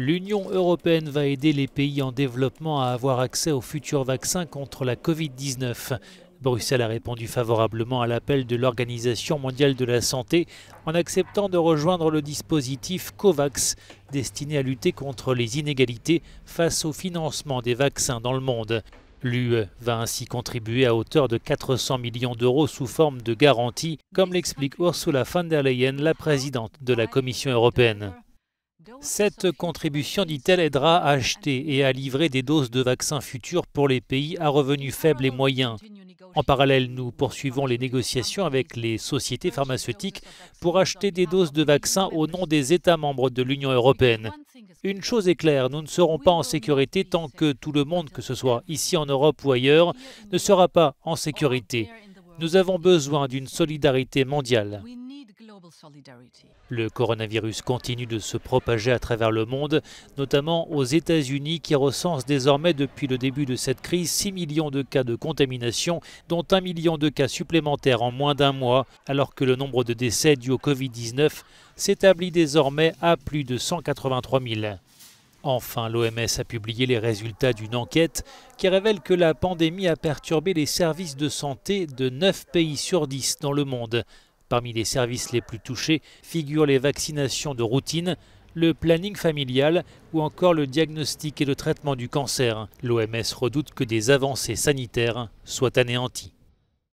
L'Union européenne va aider les pays en développement à avoir accès aux futurs vaccins contre la Covid-19. Bruxelles a répondu favorablement à l'appel de l'Organisation mondiale de la santé en acceptant de rejoindre le dispositif COVAX destiné à lutter contre les inégalités face au financement des vaccins dans le monde. L'UE va ainsi contribuer à hauteur de 400 millions d'euros sous forme de garantie, comme l'explique Ursula von der Leyen, la présidente de la Commission européenne. Cette contribution, dit-elle, aidera à acheter et à livrer des doses de vaccins futurs pour les pays à revenus faibles et moyens. En parallèle, nous poursuivons les négociations avec les sociétés pharmaceutiques pour acheter des doses de vaccins au nom des États membres de l'Union européenne. Une chose est claire, nous ne serons pas en sécurité tant que tout le monde, que ce soit ici en Europe ou ailleurs, ne sera pas en sécurité. Nous avons besoin d'une solidarité mondiale. Le coronavirus continue de se propager à travers le monde, notamment aux États-Unis qui recensent désormais depuis le début de cette crise 6 millions de cas de contamination, dont 1 million de cas supplémentaires en moins d'un mois, alors que le nombre de décès dus au Covid-19 s'établit désormais à plus de 183 000. Enfin, l'OMS a publié les résultats d'une enquête qui révèle que la pandémie a perturbé les services de santé de 9 pays sur 10 dans le monde. Parmi les services les plus touchés figurent les vaccinations de routine, le planning familial ou encore le diagnostic et le traitement du cancer. L'OMS redoute que des avancées sanitaires soient anéanties.